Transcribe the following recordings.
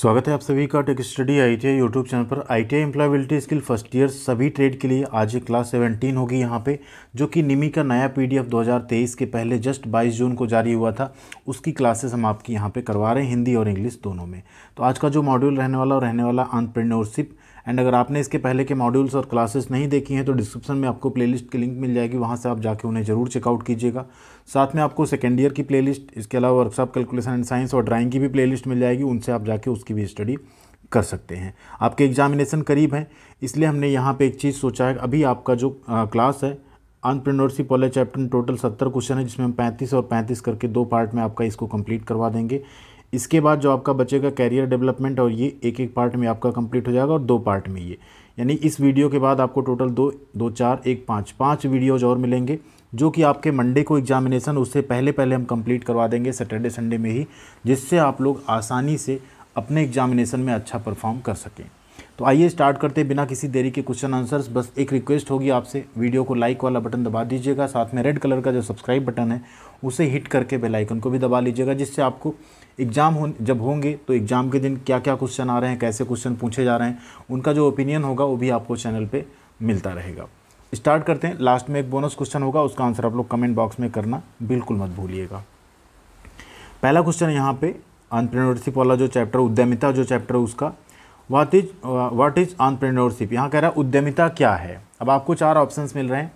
स्वागत है आप सभी का tech study I T I YouTube channel पर I T I employability skill first year सभी ट्रेड के लिए आज क्लास 17 होगी यहाँ पे जो कि निमी का नया पीडीएफ 2023 के पहले जस्ट 22 जून को जारी हुआ था उसकी क्लासेस हम आपकी यहाँ पे करवा रहे हैं हिंदी और इंग्लिश दोनों में तो आज का जो मॉड्यूल रहने वाला और रहने वाला आंट्रप्रनोरशिप एंड अगर आपने इसके पहले के मॉड्यूल्स और क्लासेस नहीं देखी हैं तो डिस्क्रिप्शन में आपको प्लेलिस्ट की लिंक मिल जाएगी वहाँ से आप जाके उन्हें ज़रूर चेकआउट कीजिएगा साथ में आपको सेकेंड ईयर की प्लेलिस्ट इसके अलावा वर्कशॉप कैलकुलेशन एंड साइंस और ड्राइंग की भी प्लेलिस्ट मिल जाएगी उनसे आप जाके उसकी भी स्टडी कर सकते हैं आपके एग्जामिनेशन करीब हैं इसलिए हमने यहाँ पर एक चीज़ सोचा है अभी आपका जो क्लास है आंट्रप्रनोरशिप वाले चैप्टर टोटल सत्तर क्वेश्चन है जिसमें हम पैंतीस और पैंतीस करके दो पार्ट में आपका इसको कंप्लीट करवा देंगे इसके बाद जो आपका बचेगा कैरियर डेवलपमेंट और ये एक एक पार्ट में आपका कंप्लीट हो जाएगा और दो पार्ट में ये यानी इस वीडियो के बाद आपको टोटल दो दो चार एक पाँच पाँच वीडियोज और मिलेंगे जो कि आपके मंडे को एग्जामिनेशन उससे पहले पहले हम कंप्लीट करवा देंगे सैटरडे संडे में ही जिससे आप लोग आसानी से अपने एग्जामिनेशन में अच्छा परफॉर्म कर सकें तो आइए स्टार्ट करते बिना किसी देरी के क्वेश्चन आंसर्स बस एक रिक्वेस्ट होगी आपसे वीडियो को लाइक वाला बटन दबा दीजिएगा साथ में रेड कलर का जो सब्सक्राइब बटन है उसे हिट करके बेलाइकन को भी दबा लीजिएगा जिससे आपको एग्ज़ाम हो जब होंगे तो एग्ज़ाम के दिन क्या क्या क्वेश्चन आ रहे हैं कैसे क्वेश्चन पूछे जा रहे हैं उनका जो ओपिनियन होगा वो भी आपको चैनल पर मिलता रहेगा स्टार्ट करते हैं लास्ट में एक बोनस क्वेश्चन होगा उसका आंसर आप लोग कमेंट बॉक्स में करना बिल्कुल मत भूलिएगा पहला क्वेश्चन यहाँ पे ऑनप्रेनोरशिप वाला जो चैप्टर उद्यमिता जो चैप्टर उसका वाट इज वाट इज ऑनप्रेनोरशिप यहाँ कह रहा है उद्यमिता क्या है अब आपको चार ऑप्शंस मिल रहे हैं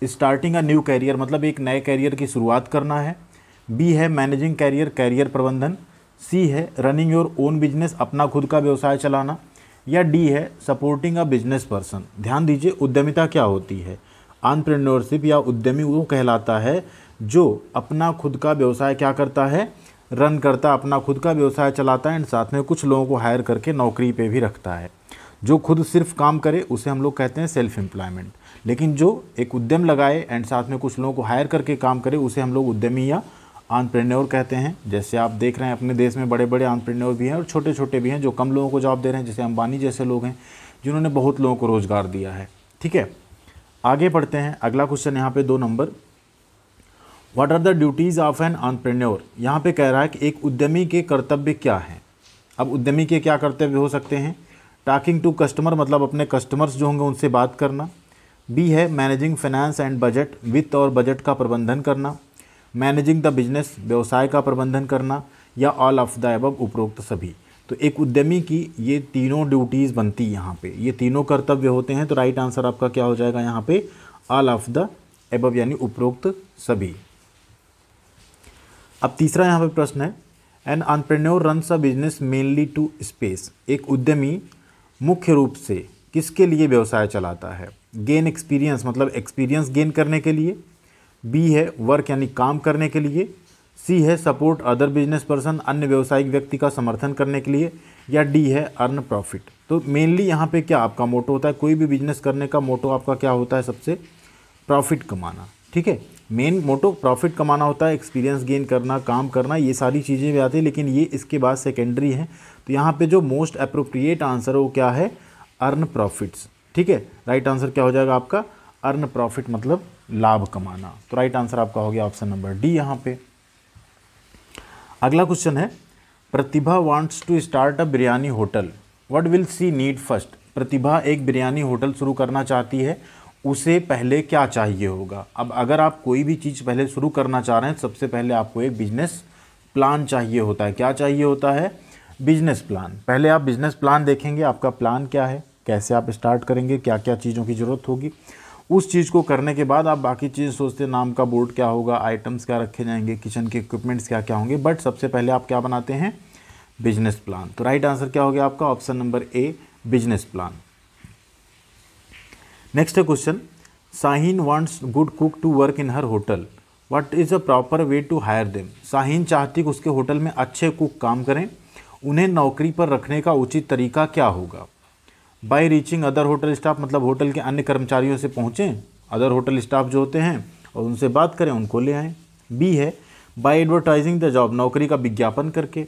a starting a new career मतलब एक नए कैरियर की शुरुआत करना है बी है मैनेजिंग कैरियर कैरियर प्रबंधन सी है रनिंग योर ओन बिजनेस अपना खुद का व्यवसाय चलाना या डी है सपोर्टिंग अ बिजनेस पर्सन ध्यान दीजिए उद्यमिता क्या होती है आंट्रप्रनोरशिप या उद्यमी वो कहलाता है जो अपना खुद का व्यवसाय क्या करता है रन करता अपना खुद का व्यवसाय चलाता है एंड साथ में कुछ लोगों को हायर करके नौकरी पे भी रखता है जो खुद सिर्फ काम करे उसे हम लोग कहते हैं सेल्फ एम्प्लॉयमेंट लेकिन जो एक उद्यम लगाए एंड साथ में कुछ लोगों को हायर करके काम करे उसे हम लोग उद्यमी या आंट्रप्रेन्योर कहते हैं जैसे आप देख रहे हैं अपने देश में बड़े बड़े आंट्रप्रेन्योर भी हैं और छोटे छोटे भी हैं जो कम लोगों को जॉब दे रहे हैं जैसे अंबानी जैसे लोग हैं जिन्होंने बहुत लोगों को रोज़गार दिया है ठीक है आगे पढ़ते हैं अगला क्वेश्चन यहाँ पे दो number what are the duties of an entrepreneur यहाँ पे कह रहा है कि एक उद्यमी के कर्तव्य क्या हैं अब उद्यमी के क्या कर्तव्य हो सकते हैं टॉकिंग टू कस्टमर मतलब अपने कस्टमर्स जो होंगे उनसे बात करना बी है मैनेजिंग फाइनेंस एंड बजट वित्त और बजट का प्रबंधन करना मैनेजिंग द बिजनेस व्यवसाय का प्रबंधन करना या ऑल ऑफ द एब उपरोक्त सभी तो एक उद्यमी की ये तीनों ड्यूटीज़ बनती यहाँ पे ये तीनों कर्तव्य होते हैं तो राइट आंसर आपका क्या हो जाएगा यहाँ पे ऑल ऑफ द एब यानी उपरोक्त सभी अब तीसरा यहाँ पे प्रश्न है an entrepreneur run a business mainly to space एक उद्यमी मुख्य रूप से किसके लिए व्यवसाय चलाता है गेन एक्सपीरियंस मतलब एक्सपीरियंस गेन करने के लिए बी है वर्क यानी काम करने के लिए सी है सपोर्ट अदर बिजनेस पर्सन अन्य व्यवसायिक व्यक्ति का समर्थन करने के लिए या डी है अर्न प्रॉफिट तो मेनली यहाँ पे क्या आपका मोटो होता है कोई भी बिजनेस करने का मोटो आपका क्या होता है सबसे प्रॉफिट कमाना ठीक है मेन मोटो प्रॉफिट कमाना होता है एक्सपीरियंस गेन करना काम करना ये सारी चीज़ें भी आती है लेकिन ये इसके बाद सेकेंडरी हैं तो यहाँ पे जो मोस्ट अप्रोप्रिएट आंसर वो क्या है अर्न प्रॉफिट्स ठीक है राइट आंसर क्या हो जाएगा आपका अर्न प्रॉफिट मतलब लाभ कमाना तो राइट आंसर आपका हो गया ऑप्शन नंबर डी यहाँ पे अगला क्वेश्चन है Pratibha wants to start a biryani hotel what will she need first Pratibha एक बिरयानी होटल शुरू करना चाहती है उसे पहले क्या चाहिए होगा अब अगर आप कोई भी चीज़ पहले शुरू करना चाह रहे हैं सबसे पहले आपको एक बिजनेस प्लान चाहिए होता है क्या चाहिए होता है बिजनेस प्लान पहले आप बिजनेस प्लान देखेंगे आपका प्लान क्या है कैसे आप स्टार्ट करेंगे क्या क्या चीज़ों की ज़रूरत होगी उस चीज़ को करने के बाद आप बाकी चीज़ सोचते हैं नाम का बोर्ड क्या होगा आइटम्स क्या रखे जाएंगे किचन के इक्विपमेंट्स क्या क्या होंगे बट सबसे पहले आप क्या बनाते हैं बिजनेस प्लान तो राइट आंसर क्या हो गया आपका option number A business plan next question Sahin wants good cook to work in her hotel what is a proper way to hire them Sahin चाहती कि उसके होटल में अच्छे कुक काम करें उन्हें नौकरी पर रखने का उचित तरीका क्या होगा by reaching other hotel staff मतलब होटल के अन्य कर्मचारियों से पहुँचें अदर होटल स्टाफ जो होते हैं और उनसे बात करें उनको ले आएँ बी है बाई एडवर्टाइजिंग द जॉब नौकरी का विज्ञापन करके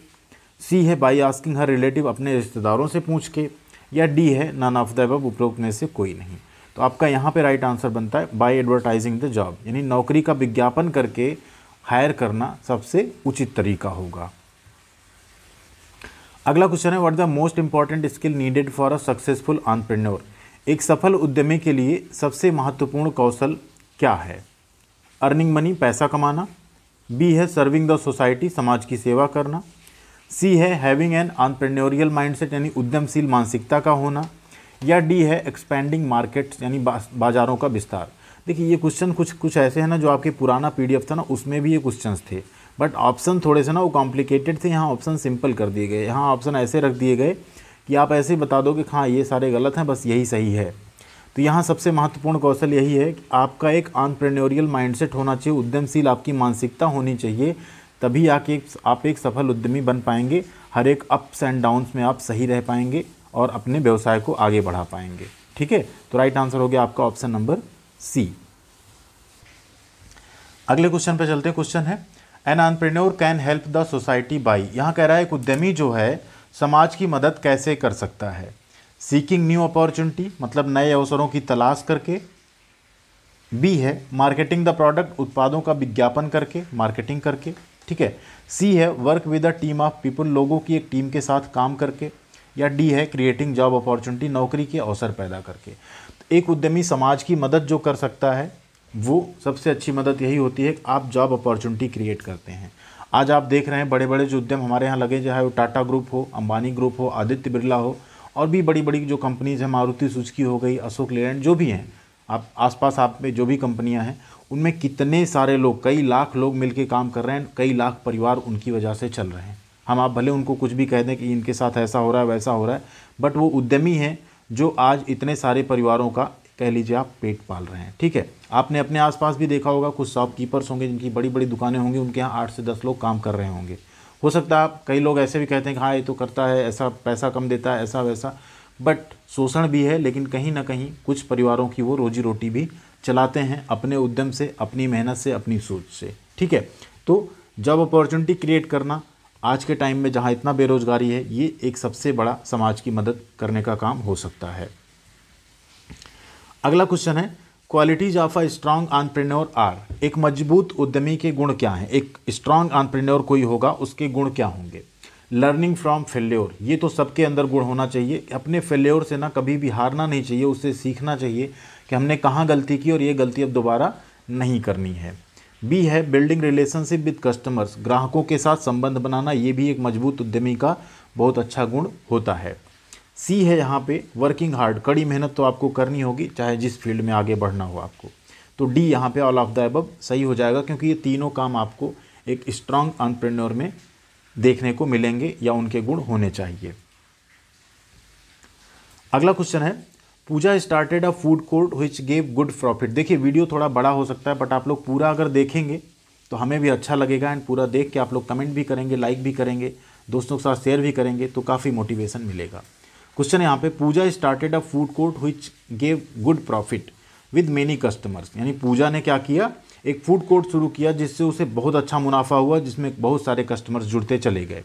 सी है बाई आस्किंग हर रिलेटिव अपने रिश्तेदारों से पूछ के या डी है नन ऑफ द एबव उपरोक्त में से कोई नहीं तो आपका यहाँ पे राइट आंसर बनता है बाय एडवर्टाइजिंग द जॉब यानी नौकरी का विज्ञापन करके हायर करना सबसे उचित तरीका होगा अगला क्वेश्चन है what the most important skill needed for a successful entrepreneur एक सफल उद्यमी के लिए सबसे महत्वपूर्ण कौशल क्या है अर्निंग मनी पैसा कमाना बी है सर्विंग द सोसाइटी समाज की सेवा करना सी है हैविंग एन माइंड माइंडसेट यानी उद्यमशील मानसिकता का होना या डी है एक्सपेंडिंग मार्केट यानी बाज़ारों का विस्तार देखिए ये क्वेश्चन कुछ कुछ ऐसे हैं ना जो आपके पुराना पीडीएफ था ना उसमें भी ये क्वेश्चंस थे बट ऑप्शन थोड़े से ना वो कॉम्प्लिकेटेड थे यहाँ ऑप्शन सिंपल कर दिए गए यहाँ ऑप्शन ऐसे रख दिए गए कि आप ऐसे बता दो कि हाँ ये सारे गलत हैं बस यही सही है तो यहाँ सबसे महत्वपूर्ण कौशल यही है कि आपका एक ऑनप्रेन्योरियल माइंडसेट होना चाहिए उद्यमशील आपकी मानसिकता होनी चाहिए तभी आके आप, आप एक सफल उद्यमी बन पाएंगे हर एक अप्स एंड डाउन्स में आप सही रह पाएंगे और अपने व्यवसाय को आगे बढ़ा पाएंगे ठीक है तो राइट आंसर हो गया आपका ऑप्शन नंबर सी अगले क्वेश्चन पर चलते हैं क्वेश्चन है an entrepreneur can help the society by यहाँ कह रहा है एक उद्यमी जो है समाज की मदद कैसे कर सकता है सीकिंग न्यू अपॉर्चुनिटी मतलब नए अवसरों की तलाश करके बी है मार्केटिंग द प्रोडक्ट उत्पादों का विज्ञापन करके मार्केटिंग करके ठीक है सी है work with a team of people लोगों की एक टीम के साथ काम करके या डी है क्रिएटिंग जॉब अपॉर्चुनिटी नौकरी के अवसर पैदा करके एक उद्यमी समाज की मदद जो कर सकता है वो सबसे अच्छी मदद यही होती है कि आप जॉब अपॉर्चुनिटी क्रिएट करते हैं आज आप देख रहे हैं बड़े बड़े जो उद्यम हमारे यहाँ लगे चाहे वो टाटा ग्रुप हो अंबानी ग्रुप हो आदित्य बिरला हो और भी बड़ी बड़ी जो कंपनीज़ हैं मारुति सुजुकी हो गई अशोक लेलैंड जो भी हैं आप आसपास आप में जो भी कंपनियां हैं उनमें कितने सारे लोग कई लाख लोग के काम कर रहे हैं कई लाख परिवार उनकी वजह से चल रहे हैं हम आप भले उनको कुछ भी कह दें कि इनके साथ ऐसा हो रहा है वैसा हो रहा है बट वो उद्यमी हैं जो आज इतने सारे परिवारों का कह लीजिए आप पेट पाल रहे हैं ठीक है आपने अपने आसपास भी देखा होगा कुछ शॉपकीपर्स होंगे जिनकी बड़ी बड़ी दुकानें होंगी उनके यहाँ आठ से दस लोग काम कर रहे होंगे हो सकता है कई लोग ऐसे भी कहते हैं कि हाँ ये तो करता है ऐसा पैसा कम देता है ऐसा वैसा बट शोषण भी है लेकिन कहीं ना कहीं कुछ परिवारों की वो रोजी रोटी भी चलाते हैं अपने उद्यम से अपनी मेहनत से अपनी सोच से ठीक है तो जॉब अपॉर्चुनिटी क्रिएट करना आज के टाइम में जहाँ इतना बेरोज़गारी है ये एक सबसे बड़ा समाज की मदद करने का काम हो सकता है अगला क्वेश्चन है qualities of a strong entrepreneur are एक मजबूत उद्यमी के गुण क्या हैं एक स्ट्रांग आंट्रप्रेन्योर कोई होगा उसके गुण क्या होंगे लर्निंग फ्रॉम फेल्योर ये तो सबके अंदर गुण होना चाहिए अपने फेल्योर से ना कभी भी हारना नहीं चाहिए उससे सीखना चाहिए कि हमने कहाँ गलती की और ये गलती अब दोबारा नहीं करनी है बी है बिल्डिंग रिलेशनशिप विद कस्टमर्स ग्राहकों के साथ संबंध बनाना ये भी एक मजबूत उद्यमी का बहुत अच्छा गुण होता है सी है यहाँ पे वर्किंग हार्ड कड़ी मेहनत तो आपको करनी होगी चाहे जिस फील्ड में आगे बढ़ना हो आपको तो डी यहाँ पे ऑल ऑफ द एबब सही हो जाएगा क्योंकि ये तीनों काम आपको एक स्ट्रांग ऑन्टरप्रेन्योर में देखने को मिलेंगे या उनके गुण होने चाहिए अगला क्वेश्चन है Puja started a food court which gave good profit देखिए वीडियो थोड़ा बड़ा हो सकता है बट आप लोग पूरा अगर देखेंगे तो हमें भी अच्छा लगेगा एंड पूरा देख के आप लोग कमेंट भी करेंगे लाइक भी करेंगे दोस्तों के साथ शेयर भी करेंगे तो काफ़ी मोटिवेशन मिलेगा क्वेश्चन यहाँ पे Puja started a food court which gave good profit with many customers यानी पूजा ने क्या किया एक फूड कोर्ट शुरू किया जिससे उसे बहुत अच्छा मुनाफा हुआ जिसमें बहुत सारे कस्टमर्स जुड़ते चले गए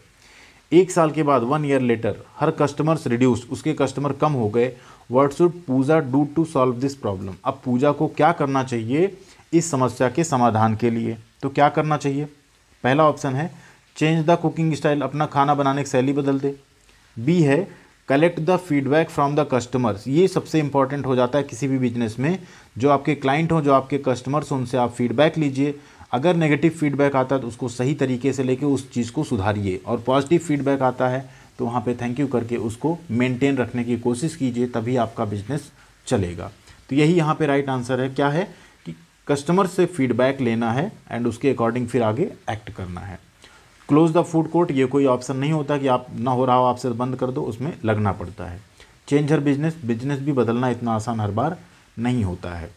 एक साल के बाद one year later her customers reduce उसके कस्टमर कम हो गए what should Puja do to solve this problem अब पूजा को क्या करना चाहिए इस समस्या के समाधान के लिए तो क्या करना चाहिए पहला ऑप्शन है चेंज द कुकिंग स्टाइल अपना खाना बनाने की शैली बदल दे बी है collect the feedback from the customers ये सबसे इंपॉर्टेंट हो जाता है किसी भी बिजनेस में जो आपके क्लाइंट हों जो आपके कस्टमर्स हों उनसे आप फीडबैक लीजिए अगर नेगेटिव फीडबैक आता है तो उसको सही तरीके से लेके उस चीज़ को सुधारिए और पॉजिटिव फीडबैक आता है तो वहाँ पे थैंक यू करके उसको मेंटेन रखने की कोशिश कीजिए तभी आपका बिजनेस चलेगा तो यही यहाँ पे राइट आंसर है क्या है कि कस्टमर से फीडबैक लेना है एंड उसके अकॉर्डिंग फिर आगे एक्ट करना है क्लोज द फूड कोर्ट ये कोई ऑप्शन नहीं होता कि आप ना हो रहा हो आपसे बंद कर दो उसमें लगना पड़ता है चेंज हर बिजनेस बिजनेस भी बदलना इतना आसान हर बार नहीं होता है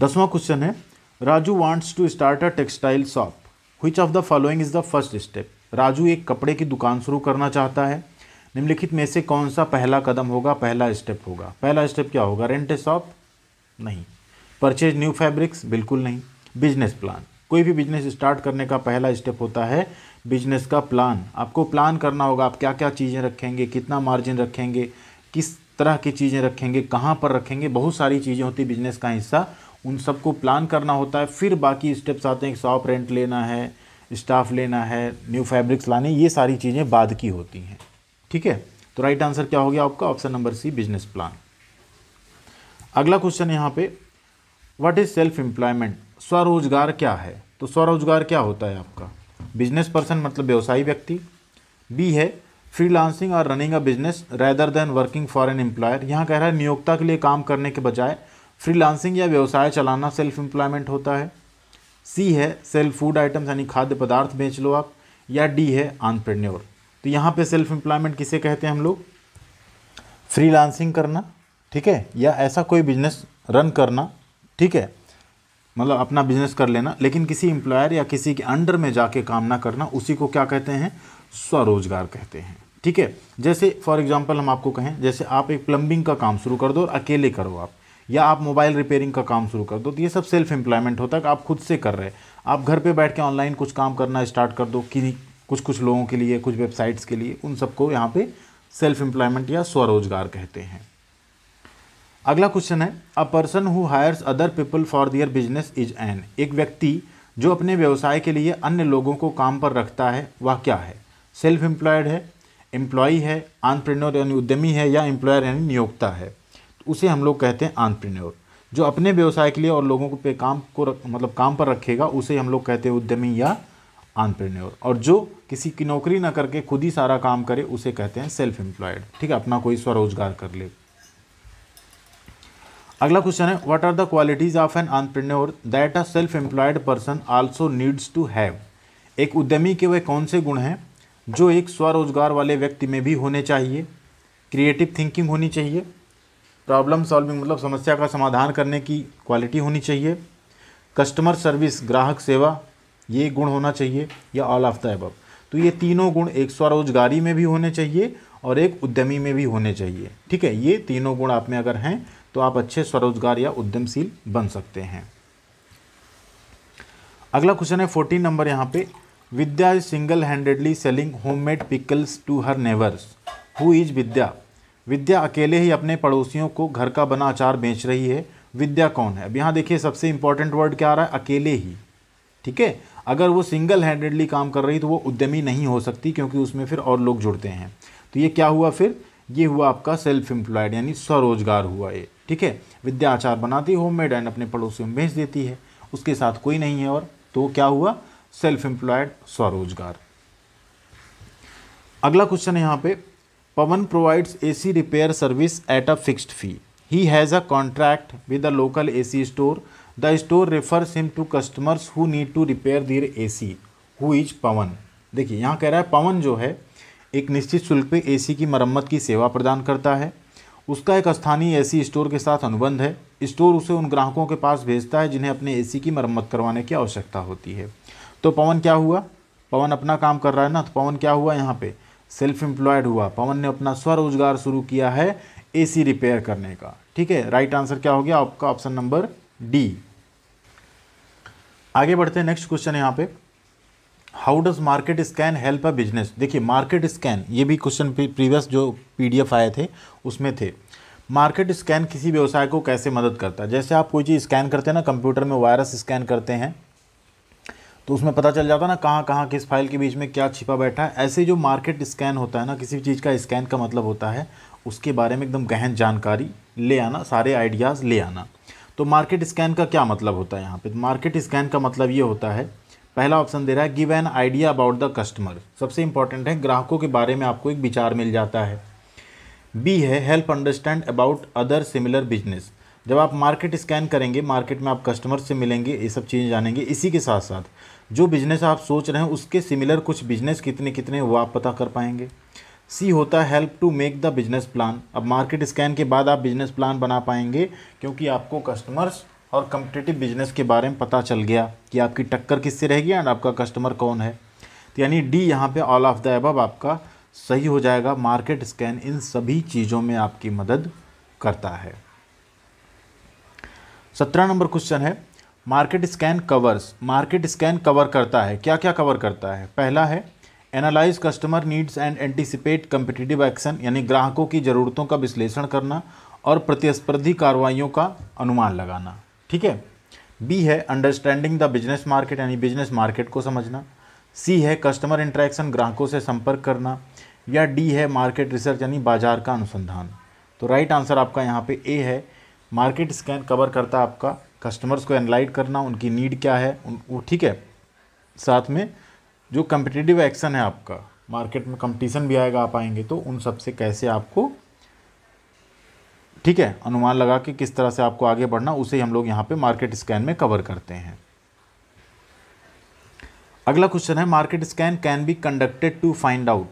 दसवां क्वेश्चन है Raju wants to start a textile shop which of the following is the first step Raju एक कपड़े की दुकान शुरू करना चाहता है निम्नलिखित में से कौन सा पहला कदम होगा पहला स्टेप होगा पहला स्टेप क्या होगा रेंट ए शॉप नहीं परचेज न्यू फैब्रिक्स बिल्कुल नहीं बिजनेस प्लान कोई भी बिजनेस स्टार्ट करने का पहला स्टेप होता है बिजनेस का प्लान आपको प्लान करना होगा आप क्या क्या चीज़ें रखेंगे कितना मार्जिन रखेंगे किस तरह की चीज़ें रखेंगे कहाँ पर रखेंगे बहुत सारी चीज़ें होती बिजनेस का हिस्सा उन सबको प्लान करना होता है फिर बाकी स्टेप्स आते हैं शॉप रेंट लेना है स्टाफ लेना है न्यू फैब्रिक्स लाने ये सारी चीज़ें बाद की होती हैं ठीक है तो राइट आंसर क्या हो गया आपका option number C business plan अगला क्वेश्चन यहाँ पे व्हाट इज़ सेल्फ एम्प्लॉयमेंट स्वरोजगार क्या है तो स्वरोजगार क्या होता है आपका बिजनेस पर्सन मतलब व्यवसायी व्यक्ति बी है फ्रीलांसिंग और running a business rather than working for an employer यहाँ कह रहा है नियोक्ता के लिए काम करने के बजाय फ्रीलांसिंग या व्यवसाय चलाना सेल्फ एम्प्लॉयमेंट होता है सी है सेल फूड आइटम्स यानी खाद्य पदार्थ बेच लो आप या डी है आंट्रप्रन्योर तो यहाँ पे सेल्फ एम्प्लॉयमेंट किसे कहते हैं हम लोग फ्रीलांसिंग करना ठीक है या ऐसा कोई बिजनेस रन करना ठीक है मतलब अपना बिजनेस कर लेना लेकिन किसी एम्प्लॉयर या किसी के अंडर में जाके काम ना करना उसी को क्या कहते हैं स्वरोजगार कहते हैं ठीक है जैसे फॉर एग्जांपल हम आपको कहें जैसे आप एक प्लम्बिंग का काम शुरू कर दो और अकेले करो आप या आप मोबाइल रिपेयरिंग का काम शुरू कर दो तो ये सब सेल्फ एम्प्लॉयमेंट होता है आप खुद से कर रहे हैं आप घर पर बैठ के ऑनलाइन कुछ काम करना स्टार्ट कर दो कि कुछ कुछ लोगों के लिए कुछ वेबसाइट्स के लिए उन सबको यहाँ पर सेल्फ एम्प्लॉयमेंट या स्वरोजगार कहते हैं अगला क्वेश्चन है a person who hires other people for their business is an एक व्यक्ति जो अपने व्यवसाय के लिए अन्य लोगों को काम पर रखता है वह क्या है सेल्फ एम्प्लॉयड है एम्प्लॉय है आंट्रप्रेन्योर यानी उद्यमी है या एम्प्लॉयर यानी नियोक्ता है तो उसे हम लोग कहते हैं आंट्रप्रेन्योर जो अपने व्यवसाय के लिए और लोगों को पे काम को रख, मतलब काम पर रखेगा उसे हम लोग कहते हैं उद्यमी या आंट्रप्रेन्योर और जो किसी की नौकरी ना करके खुद ही सारा काम करे उसे कहते हैं सेल्फ एम्प्लॉयड ठीक है अपना कोई स्वरोजगार कर ले अगला क्वेश्चन है what are the qualities of an entrepreneur that a self employed person also needs to have एक उद्यमी के वह कौन से गुण हैं जो एक स्वरोजगार वाले व्यक्ति में भी होने चाहिए क्रिएटिव थिंकिंग होनी चाहिए प्रॉब्लम सॉल्विंग मतलब समस्या का समाधान करने की क्वालिटी होनी चाहिए कस्टमर सर्विस ग्राहक सेवा ये गुण होना चाहिए या ऑल ऑफ द एबव तो ये तीनों गुण एक स्वरोजगारी में भी होने चाहिए और एक उद्यमी में भी होने चाहिए ठीक है ये तीनों गुण आप में अगर हैं तो आप अच्छे स्वरोजगार या उद्यमशील बन सकते हैं अगला क्वेश्चन है फोर्टीन नंबर यहाँ पे Vidya is single handedly selling homemade pickles to her neighbours who is Vidya Vidya अकेले ही अपने पड़ोसियों को घर का बना अचार बेच रही है विद्या कौन है अब यहाँ देखिए सबसे इंपॉर्टेंट वर्ड क्या आ रहा है अकेले ही ठीक है अगर वो सिंगल हैंडेडली काम कर रही तो वो उद्यमी नहीं हो सकती क्योंकि उसमें फिर और लोग जुड़ते हैं तो ये क्या हुआ फिर ये हुआ आपका सेल्फ एम्प्लॉयड यानी स्वरोजगार हुआ ये ठीक है विद्या आचार बनाती होम मेड एंड अपने पड़ोसियों में भेज देती है उसके साथ कोई नहीं है और तो क्या हुआ सेल्फ एम्प्लॉयड स्वरोजगार अगला क्वेश्चन है यहाँ पे Pawan provides AC repair service at a fixed fee he has a contract with a local AC store the store refers him to customers who need to repair A C who is Pawan देखिए यहाँ कह रहा है पवन जो है एक निश्चित शुल्क पे एसी की मरम्मत की सेवा प्रदान करता है उसका एक स्थानीय एसी स्टोर के साथ अनुबंध है स्टोर उसे उन ग्राहकों के पास भेजता है जिन्हें अपने एसी की मरम्मत करवाने की आवश्यकता होती है तो पवन क्या हुआ पवन अपना काम कर रहा है ना तो पवन क्या हुआ यहाँ पे सेल्फ एम्प्लॉयड हुआ पवन ने अपना स्वरोजगार शुरू किया है एसी रिपेयर करने का ठीक है राइट आंसर क्या हो गया आपका ऑप्शन नंबर डी आगे बढ़ते हैं नेक्स्ट क्वेश्चन यहाँ पे how does market scan help a business देखिए मार्केट स्कैन ये भी क्वेश्चन प्रीवियस जो पीडीएफ आए थे उसमें थे मार्केट स्कैन किसी व्यवसाय को कैसे मदद करता है जैसे आप कोई चीज़ स्कैन करते हैं ना कंप्यूटर में वायरस स्कैन करते हैं तो उसमें पता चल जाता है ना कहाँ कहाँ किस फाइल के बीच में क्या छिपा बैठा है ऐसे जो मार्केट स्कैन होता है ना किसी भी चीज़ का स्कैन का मतलब होता है उसके बारे में एकदम गहन जानकारी ले आना सारे आइडियाज़ ले आना तो मार्केट स्कैन का क्या मतलब होता है यहाँ पे मार्केट स्कैन का मतलब ये होता है पहला ऑप्शन दे रहा है give an idea about the customer सबसे इंपॉर्टेंट है ग्राहकों के बारे में आपको एक विचार मिल जाता है बी है help understand about other similar business जब आप मार्केट स्कैन करेंगे मार्केट में आप कस्टमर से मिलेंगे ये सब चीज़ें जानेंगे इसी के साथ साथ जो बिजनेस आप सोच रहे हैं उसके सिमिलर कुछ बिजनेस कितने कितने वो आप पता कर पाएंगे सी होता है help to make the business plan अब मार्केट स्कैन के बाद आप बिजनेस प्लान बना पाएंगे क्योंकि आपको कस्टमर्स और कम्पिटेटिव बिजनेस के बारे में पता चल गया कि आपकी टक्कर किससे रहेगी एंड आपका कस्टमर कौन है तो यानी डी यहाँ पे ऑल ऑफ द एबब आपका सही हो जाएगा मार्केट स्कैन इन सभी चीज़ों में आपकी मदद करता है सत्रह नंबर क्वेश्चन है market scan covers market scan cover करता है क्या क्या कवर करता है पहला है analyse customer needs and anticipate competitive action यानी ग्राहकों की ज़रूरतों का विश्लेषण करना और प्रतिस्पर्धी कार्रवाइयों का अनुमान लगाना ठीक है बी है अंडरस्टैंडिंग द बिजनेस मार्केट यानी बिजनेस मार्केट को समझना सी है कस्टमर इंट्रैक्शन ग्राहकों से संपर्क करना या डी है मार्केट रिसर्च यानी बाजार का अनुसंधान तो राइट आंसर आपका यहाँ पे ए है मार्केट स्कैन कवर करता है आपका कस्टमर्स को एनलाइट करना उनकी नीड क्या है उन ठीक है साथ में जो कम्पिटिटिव एक्शन है आपका मार्केट में कंपटीशन भी आएगा आप आएंगे तो उन सब से कैसे आपको ठीक है अनुमान लगा के किस तरह से आपको आगे बढ़ना उसे हम लोग यहाँ पे मार्केट स्कैन में कवर करते हैं अगला क्वेश्चन है market scan can be conducted to find out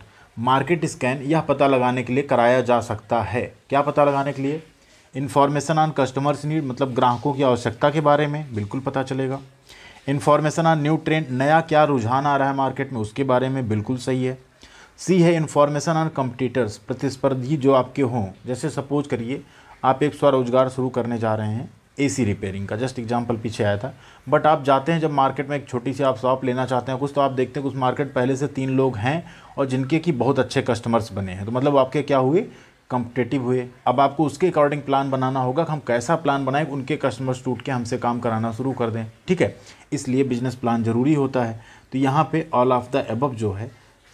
market scan यह पता लगाने के लिए कराया जा सकता है क्या पता लगाने के लिए इन्फॉर्मेशन ऑन कस्टमर्स नीड मतलब ग्राहकों की आवश्यकता के बारे में बिल्कुल पता चलेगा इन्फॉर्मेशन ऑन न्यू ट्रेंड नया क्या रुझान आ रहा है मार्केट में उसके बारे में बिल्कुल सही है सी है इन्फॉर्मेशन ऑन कंपटीटर्स प्रतिस्पर्धी जो आपके हों जैसे सपोज करिए आप एक स्वरोजगार शुरू करने जा रहे हैं एसी रिपेयरिंग का जस्ट एग्जांपल पीछे आया था बट आप जाते हैं जब मार्केट में एक छोटी सी आप शॉप लेना चाहते हैं कुछ तो आप देखते हैं कुछ मार्केट पहले से तीन लोग हैं और जिनके कि बहुत अच्छे कस्टमर्स बने हैं तो मतलब आपके क्या हुए कम्पटेटिव हुए अब आपको उसके अकॉर्डिंग प्लान बनाना होगा कि हम कैसा प्लान बनाएं उनके कस्टमर्स टूट के हमसे काम कराना शुरू कर दें ठीक है इसलिए बिजनेस प्लान ज़रूरी होता है तो यहाँ पे ऑल ऑफ द एबव जो है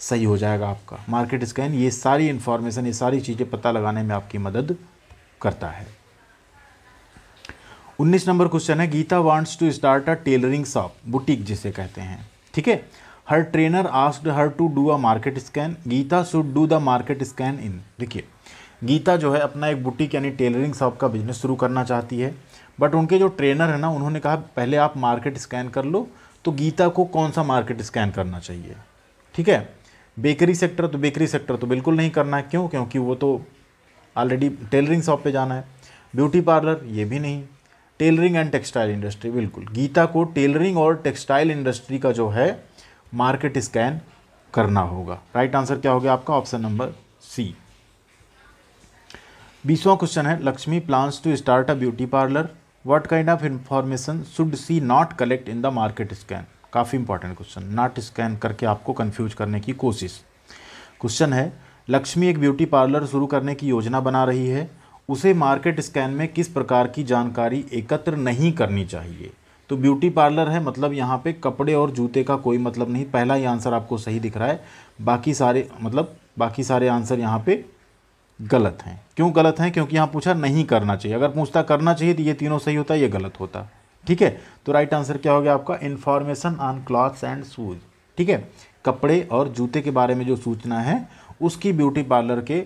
सही हो जाएगा आपका मार्केट स्कैन ये सारी इन्फॉर्मेशन ये सारी चीज़ें पता लगाने में आपकी मदद करता है 19 नंबर क्वेश्चन है Gita wants to start a tailoring shop boutique जिसे कहते हैं ठीक है her trainer asked her to do a market scan Gita should do the market scan in देखिए गीता जो है अपना एक बुटीक यानी टेलरिंग शॉप का बिजनेस शुरू करना चाहती है बट उनके जो ट्रेनर है ना उन्होंने कहा पहले आप मार्केट स्कैन कर लो तो गीता को कौन सा मार्केट स्कैन करना चाहिए ठीक है बेकरी सेक्टर तो बेकरी सेक्टर तो बिल्कुल नहीं करना है क्यों क्योंकि वो तो ऑलरेडी टेलरिंग शॉप पे जाना है ब्यूटी पार्लर ये भी नहीं टेलरिंग एंड टेक्सटाइल इंडस्ट्री बिल्कुल गीता को टेलरिंग और टेक्सटाइल इंडस्ट्री का जो है मार्केट स्कैन करना होगा राइट आंसर क्या हो गया आपका ऑप्शन नंबर सी बीसवा क्वेश्चन है Lakshmi plans to start a beauty parlour what kind of information should she not collect in the market scan काफ़ी इंपॉर्टेंट क्वेश्चन नॉट स्कैन करके आपको कन्फ्यूज करने की कोशिश क्वेश्चन है लक्ष्मी एक ब्यूटी पार्लर शुरू करने की योजना बना रही है उसे मार्केट स्कैन में किस प्रकार की जानकारी एकत्र नहीं करनी चाहिए तो ब्यूटी पार्लर है मतलब यहाँ पे कपड़े और जूते का कोई मतलब नहीं पहला ही आंसर आपको सही दिख रहा है बाकी सारे मतलब बाकी सारे आंसर यहाँ पे गलत हैं क्यों गलत हैं क्योंकि यहाँ पूछा नहीं करना चाहिए अगर पूछता करना चाहिए तो ये तीनों सही होता है ये गलत होता ठीक है तो राइट आंसर क्या हो गया आपका information on clothes and shoes ठीक है कपड़े और जूते के बारे में जो सूचना है उसकी ब्यूटी पार्लर के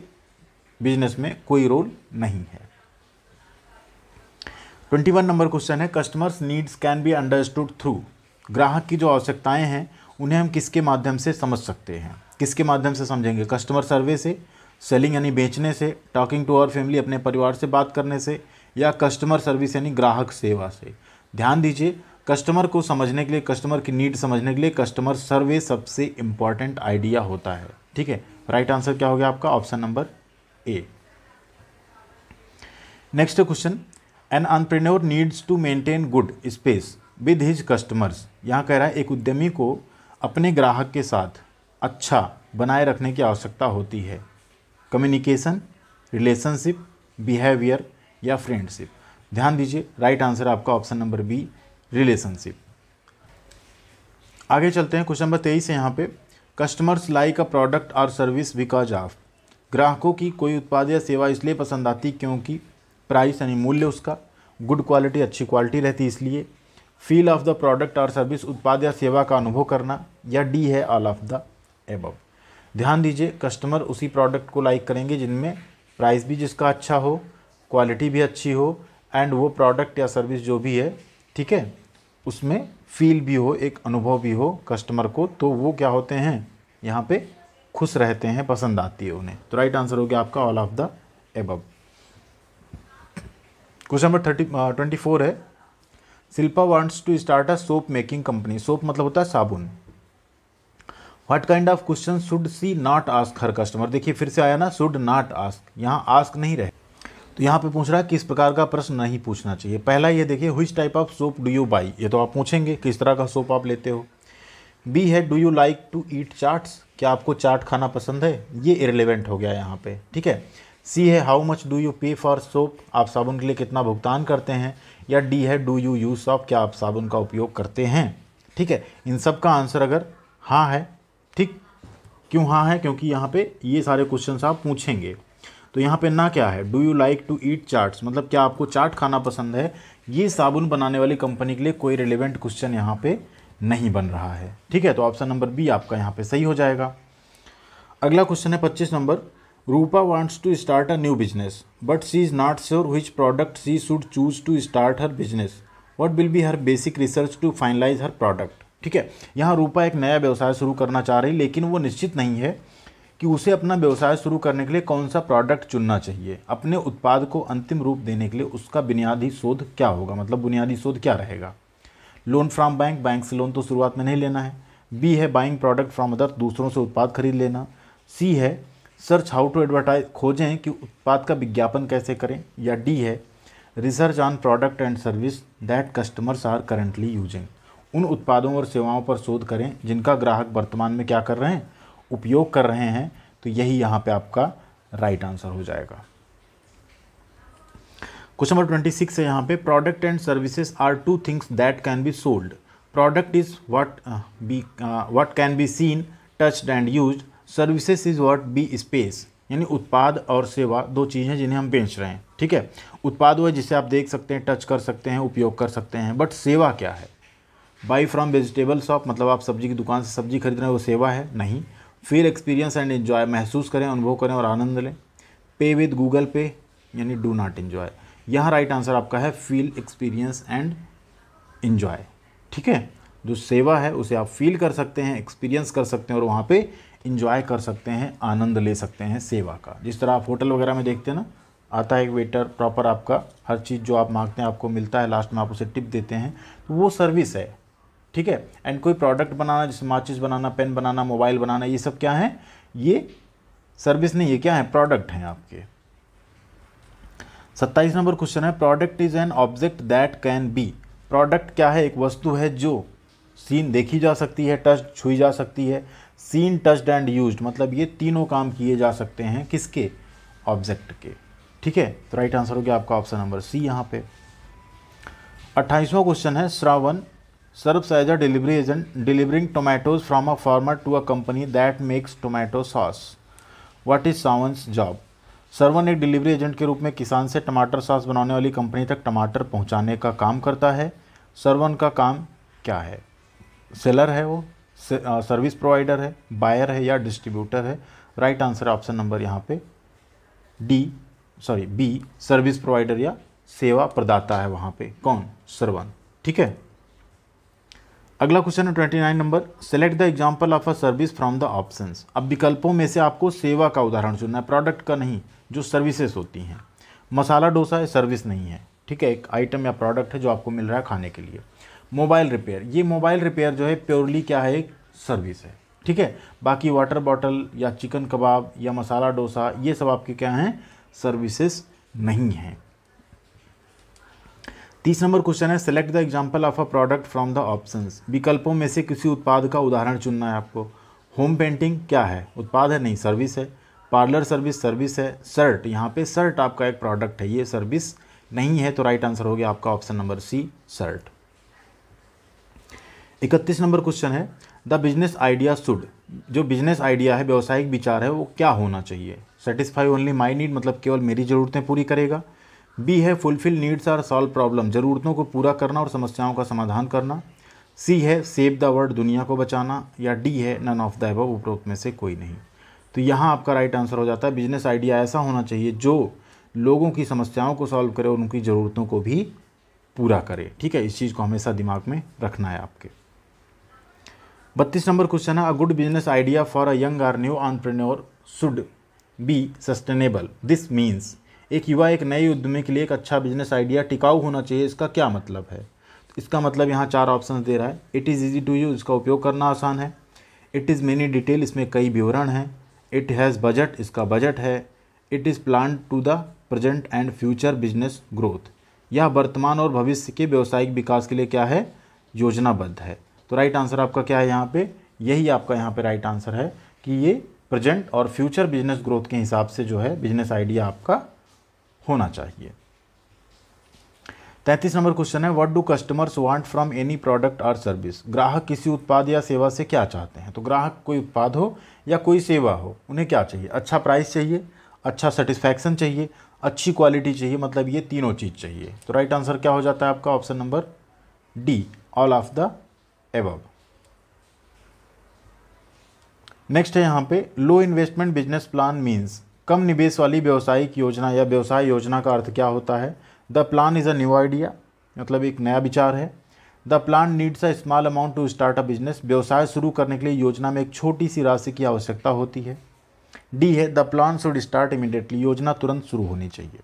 बिजनेस में कोई रोल नहीं है ट्वेंटी वन नंबर क्वेश्चन है customers needs can be understood through ग्राहक की जो आवश्यकताएं हैं उन्हें हम किसके माध्यम से समझ सकते हैं किसके माध्यम से समझेंगे कस्टमर सर्वे से सेलिंग यानी बेचने से टॉकिंग टू आवर फैमिली अपने परिवार से बात करने से या कस्टमर सर्विस यानी ग्राहक सेवा से ध्यान दीजिए कस्टमर को समझने के लिए कस्टमर की नीड समझने के लिए कस्टमर सर्वे सबसे इम्पॉर्टेंट आइडिया होता है ठीक है राइट आंसर क्या हो गया आपका option number A next question an entrepreneur needs to maintain good space with his customers यहाँ कह रहा है एक उद्यमी को अपने ग्राहक के साथ अच्छा बनाए रखने की आवश्यकता होती है कम्युनिकेशन रिलेशनशिप बिहेवियर या फ्रेंडशिप ध्यान दीजिए राइट आंसर आपका ऑप्शन नंबर बी रिलेशनशिप आगे चलते हैं क्वेश्चन नंबर तेईस है यहाँ पे कस्टमर्स लाइक अ प्रोडक्ट और सर्विस बिकॉज ऑफ ग्राहकों की कोई उत्पाद या सेवा इसलिए पसंद आती क्योंकि प्राइस यानी मूल्य उसका गुड क्वालिटी अच्छी क्वालिटी रहती इसलिए फील ऑफ द प्रोडक्ट और सर्विस उत्पाद या सेवा का अनुभव करना या डी है ऑल ऑफ द एबव ध्यान दीजिए कस्टमर उसी प्रोडक्ट को लाइक करेंगे जिनमें प्राइस भी जिसका अच्छा हो क्वालिटी भी अच्छी हो एंड वो प्रोडक्ट या सर्विस जो भी है ठीक है उसमें फील भी हो एक अनुभव भी हो कस्टमर को तो वो क्या होते हैं यहाँ पे खुश रहते हैं पसंद आती है उन्हें तो राइट आंसर हो गया आपका all of the above question number thirty twenty four है Shilpa wants to start a soap making company soap मतलब होता है साबुन what kind of question should she not ask her customer देखिए फिर से आया ना शुड नॉट आस्क यहाँ आस्क नहीं रहे तो यहाँ पे पूछ रहा है किस प्रकार का प्रश्न नहीं पूछना चाहिए पहला ये देखिए हुई type of soap do you buy ये तो आप पूछेंगे किस तरह का सोप आप लेते हो बी है do you like to eat chaats क्या आपको चाट खाना पसंद है ये इरेलीवेंट हो गया यहाँ पे ठीक है सी है how much do you pay for soap आप साबुन के लिए कितना भुगतान करते हैं या डी है डू यू यूज सॉप क्या आप साबुन का उपयोग करते हैं ठीक है इन सब का आंसर अगर हाँ है ठीक क्यों हाँ है क्योंकि यहाँ पे ये सारे क्वेश्चन आप पूछेंगे तो यहाँ पे ना क्या है do you like to eat charts मतलब क्या आपको चाट खाना पसंद है ये साबुन बनाने वाली कंपनी के लिए कोई रिलेवेंट क्वेश्चन यहाँ पे नहीं बन रहा है ठीक है तो ऑप्शन नंबर बी आपका यहाँ पे सही हो जाएगा अगला क्वेश्चन है पच्चीस number Rupa wants to start a new business but she is not sure which product she should choose to start her business what will be her basic research to finalise her product ठीक है यहाँ रूपा एक नया व्यवसाय शुरू करना चाह रही लेकिन वो निश्चित नहीं है कि उसे अपना व्यवसाय शुरू करने के लिए कौन सा प्रोडक्ट चुनना चाहिए अपने उत्पाद को अंतिम रूप देने के लिए उसका बुनियादी शोध क्या होगा मतलब बुनियादी शोध क्या रहेगा लोन फ्रॉम बैंक बैंक से लोन तो शुरुआत में नहीं लेना है बी है बाइंग प्रोडक्ट फ्रॉम अदर दूसरों से उत्पाद खरीद लेना सी है सर्च हाउ टू एडवर्टाइज खोजें कि उत्पाद का विज्ञापन कैसे करें या डी है research on product and service that customers are currently using उन उत्पादों और सेवाओं पर शोध करें जिनका ग्राहक वर्तमान में क्या कर रहे हैं उपयोग कर रहे हैं तो यही यहाँ पे आपका राइट आंसर हो जाएगा क्वेश्चन नंबर ट्वेंटी सिक्स है यहाँ पे product and services are two things that can be sold product is what B what can be seen touched and use services is what B space यानी उत्पाद और सेवा दो चीज़ें जिन्हें हम बेच रहे हैं ठीक है उत्पाद वह जिसे आप देख सकते हैं टच कर सकते हैं उपयोग कर सकते हैं बट सेवा क्या है बाई फ्रॉम वेजिटेबल शॉप मतलब आप सब्जी की दुकान से सब्जी खरीद रहे हैं वो सेवा है नहीं फील एक्सपीरियंस एंड एन्जॉय महसूस करें अनुभव करें और आनंद लें पे विद गूगल पे यानी डू नॉट इन्जॉय यहाँ राइट आंसर आपका है फील एक्सपीरियंस एंड इन्जॉय ठीक है जो सेवा है उसे आप फील कर सकते हैं एक्सपीरियंस कर सकते हैं और वहाँ पे इन्जॉय कर सकते हैं आनंद ले सकते हैं सेवा का जिस तरह आप होटल वगैरह में देखते हैं ना आता है एक वेटर प्रॉपर आपका हर चीज़ जो आप मांगते हैं आपको मिलता है लास्ट में आप उसे टिप देते हैं तो वो सर्विस है ठीक है एंड कोई प्रोडक्ट बनाना जैसे माचिस बनाना पेन बनाना मोबाइल बनाना ये सब क्या है ये सर्विस नहीं है क्या है प्रोडक्ट हैं आपके सत्ताईस नंबर क्वेश्चन है product is an object that can be product क्या है एक वस्तु है जो सीन देखी जा सकती है टच छुई जा सकती है सीन टच्ड एंड यूज मतलब ये तीनों काम किए जा सकते हैं किसके ऑब्जेक्ट के ठीक है तो राइट आंसर हो गया आपका ऑप्शन नंबर सी यहाँ पे अट्ठाईसवा क्वेश्चन है Shravan serves as a delivery agent delivering tomatoes from a farmer to a company that makes tomato sauce what is Shravan's job Sarvan एक डिलीवरी एजेंट के रूप में किसान से टमाटर सॉस बनाने वाली कंपनी तक टमाटर पहुंचाने का काम करता है सरवन का काम क्या है सेलर है वो से, आ, सर्विस प्रोवाइडर है बायर है या डिस्ट्रीब्यूटर है राइट आंसर ऑप्शन नंबर यहाँ पे D sorry B service provider या सेवा प्रदाता है वहाँ पे कौन सरवन ठीक है अगला क्वेश्चन है twenty nine number select the example of a service from the option अब विकल्पों में से आपको सेवा का उदाहरण चुनना है प्रोडक्ट का नहीं जो सर्विसेज होती हैं मसाला डोसा है सर्विस नहीं है ठीक है एक आइटम या प्रोडक्ट है जो आपको मिल रहा है खाने के लिए मोबाइल रिपेयर ये मोबाइल रिपेयर जो है प्योरली क्या है एक सर्विस है ठीक है बाकी वाटर बॉटल या चिकन कबाब या मसाला डोसा ये सब आपके क्या हैं सर्विसेज नहीं हैं तीस नंबर क्वेश्चन है select the example of a product from the options विकल्पों में से किसी उत्पाद का उदाहरण चुनना है आपको होम पेंटिंग क्या है उत्पाद है नहीं सर्विस है पार्लर सर्विस सर्विस है शर्ट यहाँ पे शर्ट आपका एक प्रोडक्ट है ये सर्विस नहीं है तो राइट आंसर हो गया आपका ऑप्शन नंबर सी शर्ट इकतीस नंबर क्वेश्चन है द बिजनेस आइडिया शुड जो बिजनेस आइडिया है व्यावसायिक विचार है वो क्या होना चाहिए सेटिस्फाई ओनली माई नीड मतलब केवल मेरी ज़रूरतें पूरी करेगा बी है fulfil needs or solve problem ज़रूरतों को पूरा करना और समस्याओं का समाधान करना सी है सेव द वर्ल्ड दुनिया को बचाना या डी है नन ऑफ द एबव उपरोक्त में से कोई नहीं तो यहाँ आपका राइट आंसर हो जाता है बिजनेस आइडिया ऐसा होना चाहिए जो लोगों की समस्याओं को सॉल्व करे और उनकी ज़रूरतों को भी पूरा करे ठीक है इस चीज़ को हमेशा दिमाग में रखना है आपके बत्तीस नंबर क्वेश्चन है a good business idea for a young or new entrepreneur should be sustainable this means एक युवा एक नए उद्यमी के लिए एक अच्छा बिजनेस आइडिया टिकाऊ होना चाहिए इसका क्या मतलब है इसका मतलब यहाँ चार ऑप्शन दे रहा है it is easy to use इसका उपयोग करना आसान है इट इज़ मेनी डिटेल इसमें कई विवरण हैं इट हैज़ बजट इसका बजट है it is plan to the present and future business growth यह वर्तमान और भविष्य के व्यावसायिक विकास के लिए क्या है योजनाबद्ध है तो राइट आंसर आपका क्या है यहाँ पे यही आपका यहाँ पे राइट आंसर है कि ये प्रेजेंट और फ्यूचर बिजनेस ग्रोथ के हिसाब से जो है बिजनेस आइडिया आपका होना चाहिए तैंतीस नंबर क्वेश्चन है what do customers want from any product और सर्विस ग्राहक किसी उत्पाद या सेवा से क्या चाहते हैं तो ग्राहक कोई उत्पाद हो या कोई सेवा हो उन्हें क्या चाहिए अच्छा प्राइस चाहिए अच्छा सेटिस्फैक्शन चाहिए अच्छी क्वालिटी चाहिए मतलब ये तीनों चीज़ चाहिए तो राइट आंसर क्या हो जाता है आपका option number D all of the above next है यहाँ पे low investment business plan means कम निवेश वाली व्यवसायिक योजना या व्यवसाय योजना का अर्थ क्या होता है the plan is a new idea मतलब एक नया विचार है the plan needs a small amount to start a business व्यवसाय शुरू करने के लिए योजना में एक छोटी सी राशि की आवश्यकता होती है डी है the plan should start immediately योजना तुरंत शुरू होनी चाहिए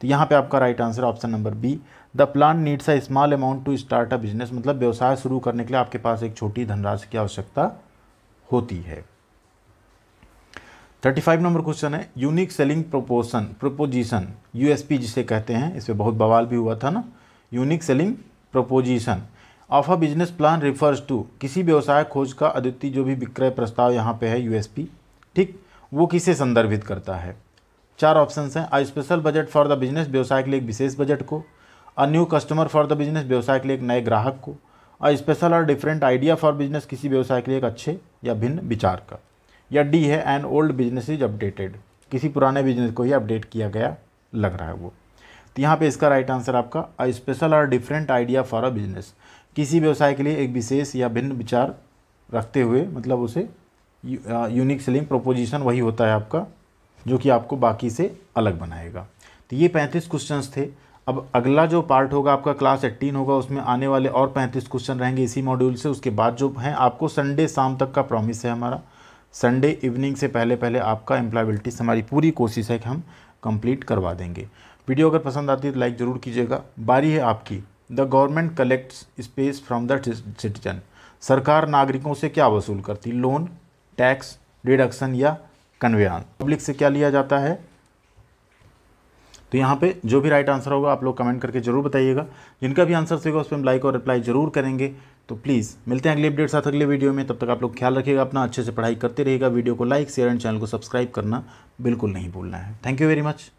तो यहाँ पे आपका right answer option number B the plan needs a small amount to start a business मतलब व्यवसाय शुरू करने के लिए आपके पास एक छोटी धनराशि की आवश्यकता होती है थर्टी फाइव नंबर क्वेश्चन है unique selling proportion proposition USP जिसे कहते हैं इसमें बहुत बवाल भी हुआ था ना unique selling proposition of a business plan refers to किसी व्यवसाय खोज का अद्वितीय जो भी विक्रय प्रस्ताव यहाँ पे है यूएसपी ठीक वो किसे संदर्भित करता है चार ऑप्शन हैं a special budget for the business व्यवसाय के लिए एक विशेष बजट को a new customer for the business व्यवसाय के लिए एक नए ग्राहक को अ स्पेशल और डिफरेंट आइडिया फॉर बिजनेस किसी व्यवसाय के लिए एक अच्छे या भिन्न विचार का या डी है an old business is updated किसी पुराने बिजनेस को ही अपडेट किया गया लग रहा है वो तो यहाँ पे इसका राइट आंसर आपका अ स्पेशल और different idea for a business किसी व्यवसाय के लिए एक विशेष या भिन्न विचार रखते हुए मतलब उसे यूनिक सेलिंग प्रोपोजिशन वही होता है आपका जो कि आपको बाकी से अलग बनाएगा तो ये पैंतीस क्वेश्चंस थे अब अगला जो पार्ट होगा आपका क्लास एट्टीन होगा उसमें आने वाले और पैंतीस क्वेश्चन रहेंगे इसी मॉड्यूल से उसके बाद जो हैं आपको संडे शाम तक का प्रॉमिस है हमारा संडे इवनिंग से पहले पहले आपका एम्प्लॉयबिलिटी हमारी पूरी कोशिश है कि हम कंप्लीट करवा देंगे वीडियो अगर पसंद आती है तो लाइक ज़रूर कीजिएगा बारी है आपकी the government collect space from the citizen सरकार नागरिकों से क्या वसूल करती लोन टैक्स डिडक्शन या कन्वेन्स पब्लिक से क्या लिया जाता है तो यहाँ पे जो भी राइट आंसर होगा आप लोग कमेंट करके जरूर बताइएगा जिनका भी आंसर सही होगा उस पर हम लाइक और रिप्लाई जरूर करेंगे तो प्लीज़ मिलते हैं अगले अपडेट साथ अगले वीडियो में तब तक आप लोग ख्याल रखिएगा अपना अच्छे से पढ़ाई करते रहेगा वीडियो को लाइक शेयर एंड चैनल को सब्सक्राइब करना बिल्कुल नहीं भूलना है थैंक यू वेरी मच